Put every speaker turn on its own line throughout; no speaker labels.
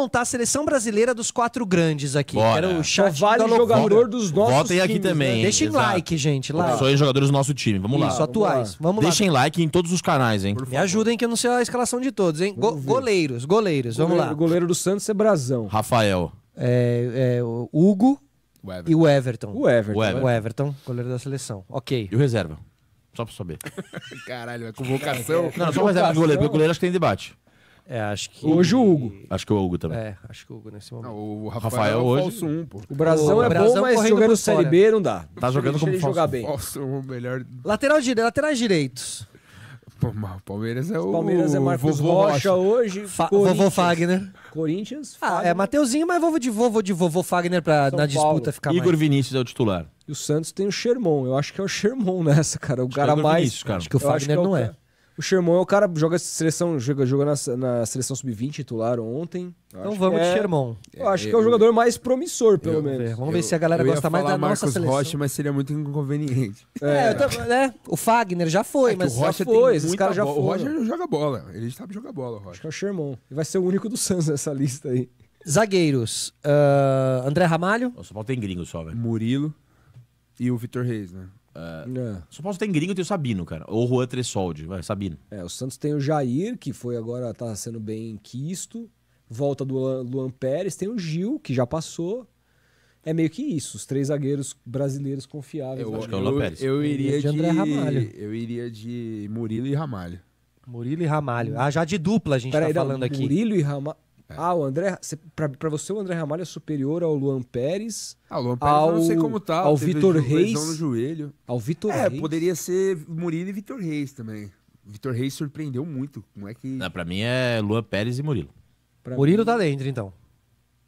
montar a seleção brasileira dos quatro grandes aqui. Bora. Quero o chat Só vale jogador dos nossos Votem times, aqui também. Né? Deixem Exato. like, gente. Lá. Opções jogadores do nosso time. Vamos Isso, lá. Isso, atuais. Vamos lá. Deixem like em todos os canais, hein? Me ajudem que eu não sei a escalação de todos, hein? Go goleiros, goleiros. Vamos goleiro, lá. O goleiro do Santos é Brasão. Rafael. É, é Hugo. O e o Everton. o Everton. O Everton. O Everton, goleiro da seleção. Ok. E o reserva? Só pra saber.
Caralho, é convocação. Não, só reserva de goleiro, porque o goleiro acho
que tem debate. É, acho que. Hoje o Hugo. Acho que o Hugo também.
É, acho que o Hugo nesse momento. Não, o Rafael, Rafael é o hoje. É falso 1, pô. O Brasão é Brasão bom, é mas jogando Série B não dá. Tá jogando como falso. jogar bem.
Falso, o melhor. Lateral direito, laterais direitos. Pô, o Palmeiras é o. Palmeiras é Marcos Rocha, Rocha, hoje. Fa vovô Fagner.
Corinthians.
Ah, é Mateuzinho, mas vovô de vovô de vovô Fagner pra, na Paulo. disputa ficar Igor mais. Vinícius é o titular. E o Santos tem o Sherman. Eu acho que é o Sherman nessa, cara. O acho é cara mais. Vinícius, cara. Acho que o Fagner não é.
O Sherman é o cara joga seleção, joga, na, na seleção sub-20 titular ontem.
então vamos é, de Sherman. Eu acho que é o jogador
mais promissor, pelo menos. Ver, vamos eu, ver se a galera gosta mais da Marcos nossa seleção. Rocha, mas seria muito inconveniente. É, é tô, né?
O Fagner já foi, é mas o Rocha já foi, esses caras já O Roger
joga bola, ele sabe jogar bola, Rocha. Acho que é o Sherman. e vai ser o único do Santos nessa
lista aí. Zagueiros. Uh, André Ramalho. Nossa, o São Paulo tem gringo só, velho. Murilo e o Vitor Reis, né? É. É. só é. São Paulo tem gringo, tem o Sabino, cara. Ou o Juan Tressoldi, vai, Sabino.
É, o Santos tem o Jair, que foi agora, tá sendo bem quisto. Volta do Luan, Luan Pérez, tem o Gil, que já passou. É meio que isso, os três zagueiros brasileiros confiáveis. Eu, acho que é o Luan Pérez. Eu, eu iria de, de André Ramalho. Eu iria de Murilo
e Ramalho. Murilo e Ramalho. Ah, já de dupla a gente Pera tá aí, falando não, aqui. Murilo e
Ramalho. É. Ah, o André. Para você, o André Ramalho é superior ao Luan Pérez. Ah, o Luan Pérez ao, eu não sei como tá. Ao Vitor Reis. No joelho. Ao Vitor é, Reis. É, poderia ser Murilo e Vitor Reis também.
Vitor Reis surpreendeu muito. Como é que. Não, pra mim é Luan Pérez e Murilo. Pra Murilo mim... tá dentro, então.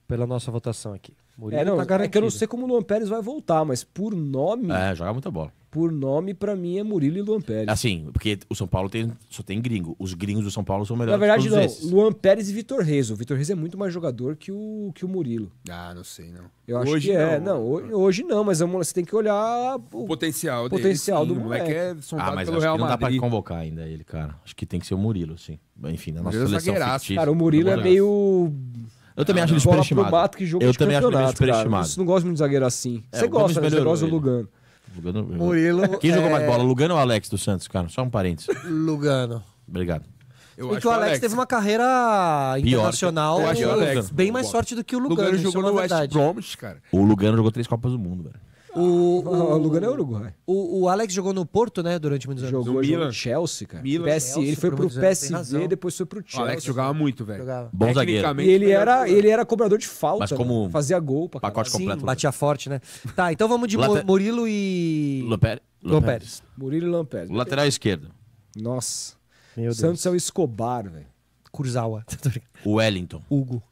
Pela nossa votação aqui. Murilo é, não, tá garantido. É que eu não
sei como o Luan Pérez vai voltar, mas por nome. É, joga muita bola por nome, para mim, é Murilo e Luan Pérez. Assim,
porque o São Paulo tem, só tem gringo. Os gringos do São Paulo são melhores Na verdade, não. Esses.
Luan Pérez e Vitor Reis. O Vitor Reis é muito mais jogador que o, que o Murilo. Ah, não sei, não. Eu hoje acho que é. Não, hoje, hoje não, mas é você tem que olhar o potencial, potencial sim, do moleque. moleque é ah, mas pelo Real não dá para pra
convocar ainda ele, cara. Acho que tem que ser o Murilo, sim. Enfim, na nossa Murilo é seleção fictícia. Cara, o Murilo é
meio... Eu também ah, acho ele superestimado. Eu também acho ele superestimado. Eu não gosto muito de zagueiro assim. É, você gosta, né? Você gosta do
Lugano. Ele. Lugano. Murilo. Quem jogou mais é- bola, Lugano ou Alex do Santos, cara? Só um parênteses. Lugano. Obrigado. Eu e que o Alex, Alex, teve uma carreira internacional que... bem mais forte do que o Lugano. Lugano é jogou no West Bromwich, cara. O Lugano jogou três Copas do Mundo, velho. O, o, é o lugar é Uruguai. O, o Alex jogou no Porto, né? Durante muitos anos. Jogou, no Milan. Chelsea, cara. Milan. PSG, Chelsea, ele foi pro PSV, depois foi pro Chelsea. O Alex jogava
muito, velho. Jogava.
Bom zagueiro. E ele era, ele era cobrador de falta. Mas né? como né? Fazia gol. Pra pacote cara. completo. Sim, né? batia forte, né? Tá, então vamos de Later... Murilo e... Lampérez. Murilo e Lampérez. Lateral esquerdo.
Nossa. Meu Deus. Santos é o Escobar, velho. Curzawa. Tá
o Wellington. Hugo.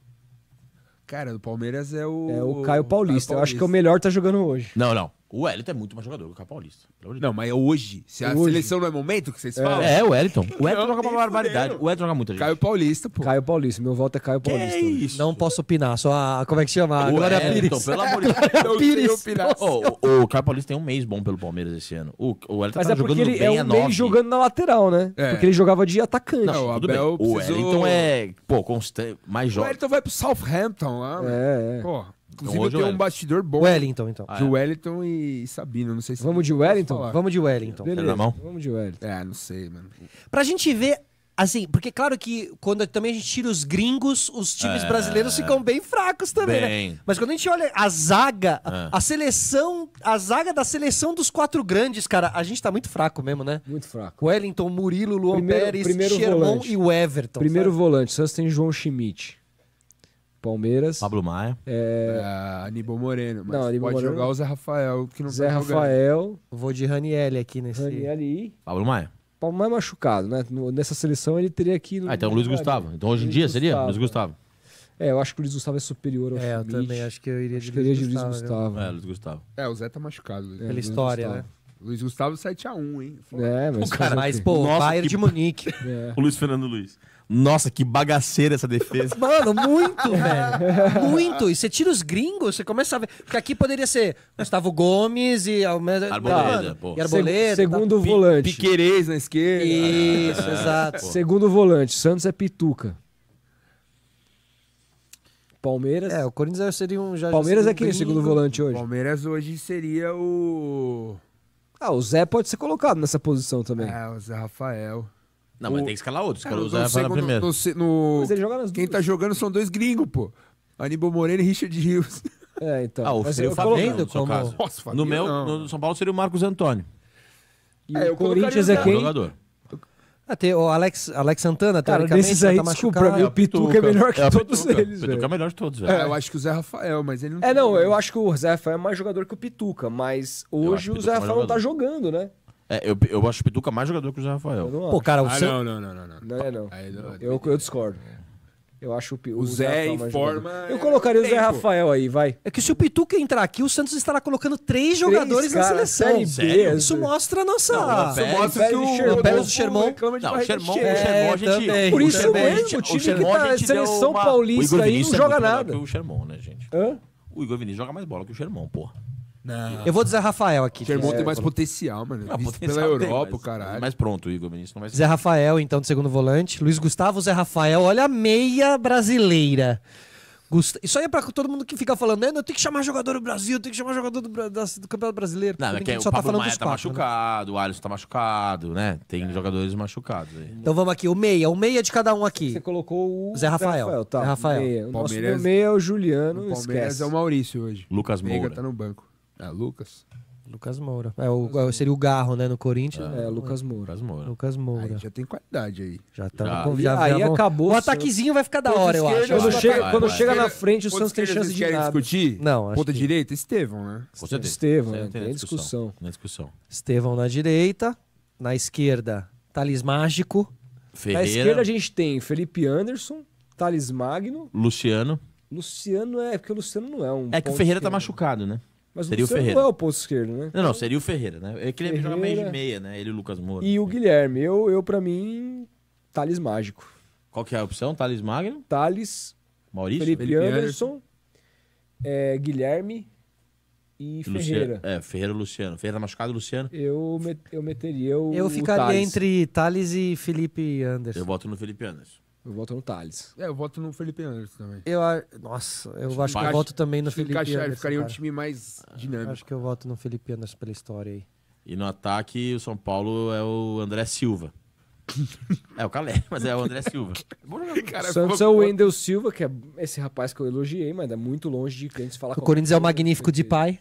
Cara, do Palmeiras é o. É o Caio Paulista. Caio Paulista. Eu acho que é o melhor tá jogando hoje.
Não, não. O Wellington é muito mais jogador que o Caio Paulista. Não, mas é hoje. Se a Hoje. seleção não é momento que vocês é. falam. É, o Wellington. O Wellington joga uma barbaridade. O Wellington joga muita gente. Caio Paulista, pô. Caio Paulista, meu voto é Caio é Paulista. Né? isso? Não posso opinar, só a. Como é que chama? O Glória Wellington, Pires. pelo amor de Deus. Pires. o, o Caio Paulista tem um mês bom pelo Palmeiras esse ano. O, o Wellington Mas tá é jogando ele bem é um a jogando na lateral,
né? É. Porque ele jogava
de atacante. Não, o O Wellington é, pô, constante, mais O jovem. Wellington
vai pro Southampton lá. Né? É, é. Porra. Inclusive então, tem um bastidor bom. Wellington, então. Ah, de é. Wellington e Sabino, não sei se... Vamos de Wellington? Vamos de Wellington. Beleza, na mão? Vamos de Wellington. É, não sei, mano.
Pra gente ver Assim, porque claro que quando também a gente tira os gringos, os times é, brasileiros ficam bem fracos também, né? bem. né? Mas quando a gente olha a zaga, é. a seleção, a zaga da seleção dos quatro grandes, cara, a gente tá muito fraco mesmo, né? Muito fraco. Wellington, Murilo,
Luan primeiro, Pérez, primeiro Sherman volante. e o Everton. Primeiro sabe? volante, só tem João Schmidt.
Palmeiras. Pablo Maia.
É... Ah, Aníbal Moreno. Mas não, Aníbal pode Moreno. jogar o Zé Rafael, que não Zé Rafael.
Vou de Raniel aqui
nesse. Raniel e. Pablo Maia. Pablo Maia é machucado, né? Nessa seleção ele teria aqui. No... Ah, então Luiz Gustavo. Então hoje em Luiz dia Gustavo, seria? Luiz Gustavo. É, eu acho que o Luiz Gustavo é superior ao É, eu também acho que eu iria de, Luiz, Gustavo, Gustavo. É, Luiz Gustavo. É, o Zé tá machucado. Né? É, Pela história, Gustavo. né? Luiz Gustavo 7x1, hein? É, mas, o cara, mas pô, assim. Nossa, Bayern que... de
Munique. É. O Luiz Fernando Luiz. Nossa, que bagaceira essa defesa. Mano, muito, é. velho. Muito. E você tira os gringos, você começa a ver. Porque aqui poderia ser Gustavo Gomes e. Arboleda, pô. E Arboleda.
Segundo tá... volante.
Piquerez na esquerda. Isso, ah, exato. Pô.
Segundo volante. Santos é Pituca. Palmeiras. É, o Corinthians seria um. Já Palmeiras é seria um é quem? Segundo volante hoje? Palmeiras hoje seria o. Ah, o Zé pode ser colocado nessa posição também. É, o Zé Rafael.
Não, o... mas tem que escalar outro. Escalou é, o Zé Rafael segundo, primeiro.
No, no... Mas ele joga nas Quem tá duas. tá jogando são dois gringos, pô. Aníbal Moreno e Richard Rios. É, então. Ah, o, mas seria o Fabinho, no como... Nossa, Fabinho, no meu, não.
no São Paulo seria o Marcos Antônio.
E é, o Corinthians é quem? Jogador.
Até ah, o Alex, Alex Santana, Cara, desses tá aí, tá desculpa, mim, o é Pituca é melhor que é todos eles, O Pituca é melhor de todos, É, eu
acho que o Zé Rafael, mas ele não... É, não, eu acho que o Zé Rafael é mais jogador que o Pituca, mas hoje o Zé é Rafael não tá jogando, né?
É, eu, eu acho o Pituca mais jogador que o Zé Rafael. Pô, cara, o ah, não, não,
não, não, não. Não é, não. Eu, eu discordo. Eu acho o, o, o Zé, em informa. É Eu colocaria o Zé Rafael
aí, vai. É que se o Pituca entrar aqui, o Santos estará colocando três jogadores três, cara, na seleção. Sério? Isso mostra a nossa. Não, isso mostra que o Pérez do Xermão. Não, o Xermão, é, o a gente. É, Por isso mesmo, o time que tá seleção é paulista aí não joga nada. O Xermão, né, gente? Hã? O Igor Vinícius joga mais bola que o Xermão, porra. Não. Eu vou dizer Rafael aqui. Seu irmão tem mais é, potencial, mano. Não, potencial pela tem, Europa, mas, caralho. Mas pronto, Igor Vinícius não vai ser. Zé Rafael, então, de segundo volante. Luiz Gustavo, Zé Rafael. Olha a meia brasileira. Gust... Isso aí é pra todo mundo que fica falando, né? Eu tenho que chamar jogador do Brasil, tem que chamar jogador do, do Campeonato Brasileiro. Não, é que só o tá Pablo tá falando Maia tá quatro, né? machucado, né? o Alisson tá machucado, né? Tem é. jogadores machucados aí. Então vamos aqui, o meia, o meia de cada um aqui. Você colocou o Zé Rafael. Rafael tá, Zé Rafael. Meia. O Palmeiras... nosso meia é o Juliano, o Palmeiras esquece. é o Maurício hoje. Lucas Moura. Meiga tá no banco. É, Lucas. Lucas Moura. É, o, Lucas é, seria o Garro, né, no Corinthians. É, Lucas Moura. Lucas Moura. Lucas Moura. Aí já tem qualidade aí. Já tá. Já. Com, já, aí já acabou. O ataquezinho vai ficar da hora, eu acho. Quando chega, vai, quando vai. chega na frente, o Santos tem chance de nada. discutir? Não, Ponta que... direita? Estevão, né? Com Estevão, né? tem discussão. Tem discussão. Estevão na direita. Na esquerda, Thales Mágico. Ferreira. Na esquerda a gente tem Felipe Anderson, Thales Magno. Luciano.
Luciano é, porque o Luciano não é um. É que o Ferreira tá
machucado, né?
Mas seria o, Ferreira. não é o posto
esquerdo, né? Não, não, seria o Ferreira, né? É ele Ferreira... joga meio de meia, né? Ele e o Lucas Moura. E
o Guilherme. Eu, eu para mim, Thales Mágico. Qual que é a opção? Thales Magno? Thales. Maurício? Felipe, Felipe Anderson. Anderson é, Guilherme e Luciano, Ferreira.
É, Ferreira Luciano. Ferreira tá machucado Luciano.
Eu, met, eu meteria o. Eu ficaria o
entre Thales e Felipe Anderson. Eu boto no Felipe Anderson. Eu voto no Thales.
É, eu voto no Felipe Anderson também. Eu, nossa, eu acho, que eu voto também no Felipe encaixar- Anderson. ficaria um time
mais ah, dinâmico. Acho que eu voto no Felipe Anderson pela história aí. E no ataque, o São Paulo é o André Silva. é o Calé, mas é o André Silva. Cara, Santos é o Wendel
Silva, que é esse rapaz que eu elogiei, mas é muito longe de que antes falar O Corinthians
é o magnífico de pai.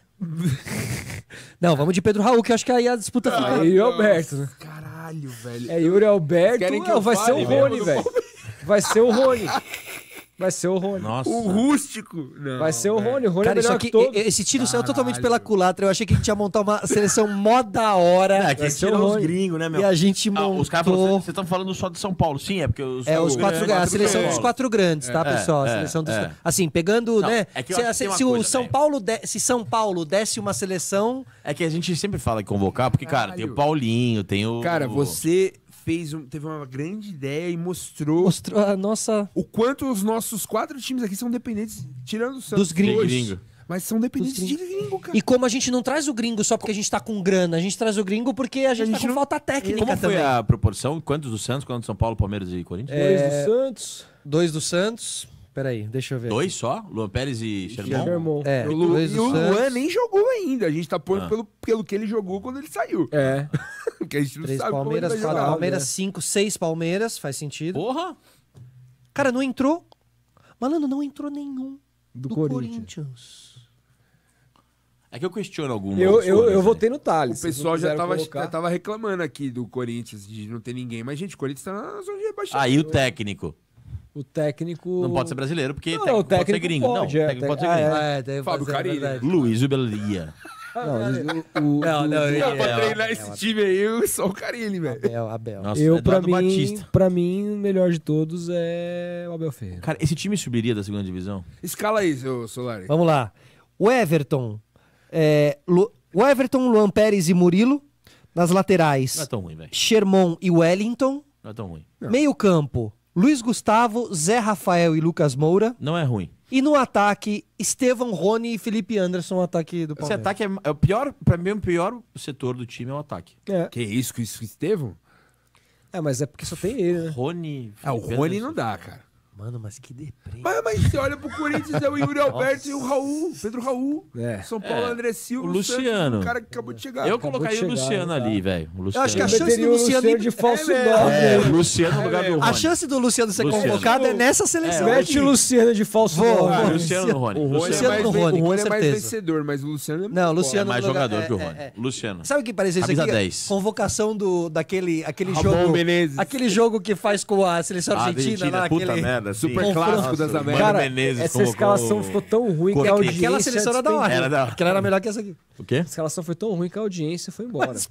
Não, vamos de Pedro Raul, que eu acho que aí a disputa fica. Aí o Alberto, né?
Caralho, velho. É Yuri Alberto, Querem que eu vai ser o Rony, velho. Vai ser o Rony. Vai ser o Rony. Nossa.
O rústico.
Não, vai ser o Rony. O Rony é cara, é melhor aqui, que Esse tiro Caralho. saiu totalmente pela
culatra. Eu achei que a gente ia montar uma seleção mó da hora. É, que tirou os gringos, né, meu? E a gente montou... Ah, os caras assim, vocês estão falando só de São Paulo. Sim, é porque os... É, os quatro, é, quatro a seleção dos quatro grandes, tá, é, tá, pessoal? É, a seleção dos... É. Assim, pegando, Não, né? É se, se, se o São Paulo de, se São Paulo desse uma seleção... É que a gente sempre fala em convocar, porque, cara, tem o Paulinho, tem o... Cara, você fez,
um, teve uma grande ideia e mostrou, mostrou
a nossa o quanto os nossos quatro times aqui são dependentes tirando o Santos dos gringos. Gringo. Mas são dependentes de gringo, cara. E como a gente não traz o gringo só porque a gente tá com grana, a gente traz o gringo porque a gente, a gente tá com não... falta técnica como também. Como foi a proporção? Quantos do Santos, quantos do São Paulo, Palmeiras e Corinthians? É... Dois do Santos. Dois do Santos. Peraí, deixa eu ver. Dois aqui. só? Luan Pérez e Sherman? Sherman.
É, é o, Lu, e o Luan nem jogou ainda. A gente tá pondo ah. pelo,
pelo que ele jogou quando ele saiu. É.
Porque a gente não Três sabe Palmeiras, quatro jogar, Palmeiras, né?
cinco, seis Palmeiras, faz sentido. Porra! Cara, não entrou. Malandro, não entrou nenhum do, do Corinthians. Corinthians.
É que eu questiono algum Eu, coisas, eu, eu né? votei no Thales. O pessoal já tava, já tava reclamando aqui do Corinthians, de não ter ninguém. Mas, gente, o Corinthians tá na zona de rebaixamento. Aí o
técnico
o técnico. Não pode ser brasileiro, porque não, técnico, técnico pode ser gringo. Pode, não, é, técnico pode ser é, gringo. Ah, é, é, Fábio Carilli.
Luiz Ubelia. Não, o, o, não, não, o... não, pra é treinar esse time aí, só o Carilli, velho. Abel, Abel. Nossa, eu, é pra mim, Batista. pra mim, o melhor de todos é o Abel Ferreira. Cara, esse time subiria da segunda divisão? Escala aí, seu Solari. Vamos lá. O Everton. É, Lu... o Everton, Luan Pérez e Murilo. Nas laterais. Não é tão ruim, velho. Sherman e Wellington. Não é tão ruim. Meio campo. Luiz Gustavo, Zé Rafael e Lucas Moura. Não é ruim. E no ataque, Estevão, Rony e Felipe Anderson, o ataque do Palmeiras. Esse ataque é, é o pior, pra mim, é o pior setor do time é o ataque. É. Que isso, que isso, Estevão? É, mas é porque só tem ele, né? Rony. é o Rony Anderson. não dá, cara. Mano, mas que deprê.
Mas, mas você olha pro Corinthians, é o Yuri Alberto e o Raul, Pedro Raul.
É. São Paulo, é. André Silva. O Luciano. O cara que acabou de chegar. Eu acabou colocaria chegar, o Luciano ali, velho. Eu acho que a chance do Luciano... O de falso é, é, o Luciano no lugar do é, Rony. A chance do Luciano ser Luciano. convocado é nessa é, seleção. É, Mete o Luciano de falso Vou, ah, Luciano no Rony. O Luciano no Rony, O Rony é mais é vencedor, mas o Luciano é Não, Luciano... É mais jogador que o Rony. Luciano. Sabe o que parece isso aqui? Convocação do, daquele, aquele jogo... Aquele jogo que faz com a seleção argentina lá. Puta merda foda, assim. Super né? clássico das Américas. Cara, Menezes essa escalação ficou tão ruim que a audiência... Aquela seleção era da hora. Né? Era da... Aquela era melhor que essa aqui. O quê? A escalação foi tão ruim que a audiência foi embora. Mas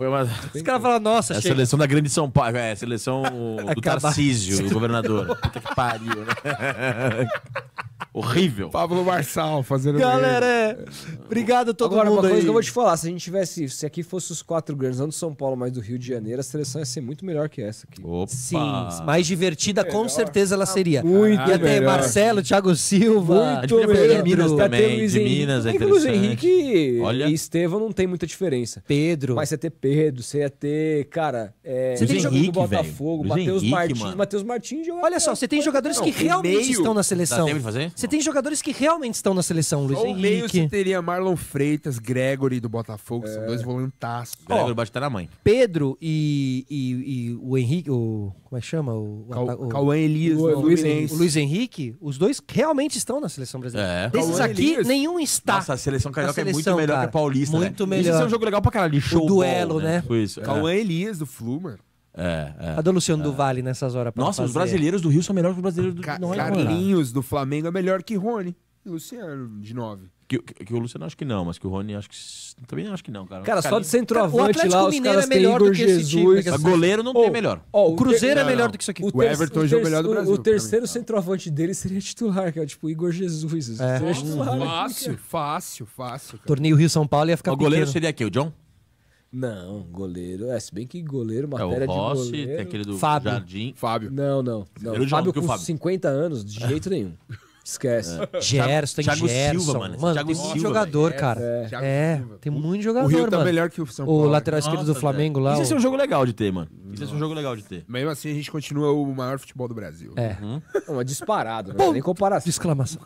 uma... Os caras falaram, nossa, É a seleção da grande São Paulo. É a seleção do Acaba... Tarcísio, o governador. Puta que pariu, né? Horrível. Pablo Marçal fazendo Galera, é. obrigado a todo Agora, mundo. Agora, uma coisa aí. que eu vou te
falar: se a gente tivesse, se aqui fosse os quatro grandes, não do São Paulo, mas do Rio de Janeiro, a seleção ia ser muito melhor que essa
aqui. Opa. Sim, mais divertida, com melhor. certeza ela seria. Muito ah, Ia ter Marcelo, Thiago Silva, muito melhor. Minas tá também, Luiz de Minas, é Luiz Henrique
Olha. e Estevão não tem muita diferença. Pedro. Mas você ia ter Pedro, você ia ter, cara, é, você tem Henrique, do Botafogo, Matheus Martins, Matheus
Martins. Olha só, você tem jogadores que realmente estão na seleção. fazer? Você você tem jogadores que realmente estão na seleção, Luiz Ou Henrique. meio você teria Marlon Freitas, Gregory do Botafogo, é. são dois voluntários Gregory bate na mãe. Pedro e, e, e, o Henrique, o, como é que chama? O, Cal, o, Cauã Elias, o, o, Luiz Henrique. o Luiz Henrique, os dois realmente estão na seleção brasileira. É. Desses Cauã aqui, Elias. nenhum está. Nossa, a seleção carioca é muito melhor cara. que a paulista, né? Muito né? melhor. Isso é um jogo legal pra caralho, show. O duelo, ball, né? né? Foi isso. É. Cauã é. Elias do Flu, mano. É, é, Cadê o Luciano é. do Vale nessas horas? Nossa, fazer? os brasileiros do Rio são melhores que os brasileiros do Ca é Carlinhos do Flamengo é melhor que Rony. Luciano, de nove Que, que, que, o Luciano acho que não, mas que o Rony acho que. Também acho que não, cara. Cara, só de centroavante o lá, os Mineiro é melhor do que Jesus. esse time. Goleiro não oh, tem melhor. Oh, o Cruzeiro é melhor não. do que isso aqui. O, o Everton o é o melhor do Brasil. O,
terceiro tá. centroavante dele seria titular, que é tipo Igor Jesus. É. Seria titular, fácil, fácil, fácil, fácil. Tornei
Torneio Rio-São Paulo ia ficar O goleiro seria aqui, o John?
Não, goleiro. É, se bem que goleiro, matéria é, o Rossi, de goleiro. Tem aquele do Fábio. Jardim. Fábio. Não, não. não. É Fábio jogo, é com Fábio? 50 anos, de jeito nenhum. Esquece. É. Gerson, tem Thiago Gerson. Silva, mano. mano Thiago tem Silva, muito jogador, cara. É, é
tem muito jogador, mano. O Rio tá melhor que o São Paulo. O lateral esquerdo Nossa, do Flamengo lá. Isso ia é um jogo legal de ter, mano. Isso ia um jogo legal de
ter. Mesmo assim, a gente continua o maior futebol do Brasil. É. Hum? Não, é disparado, não nem comparação.
Exclamação.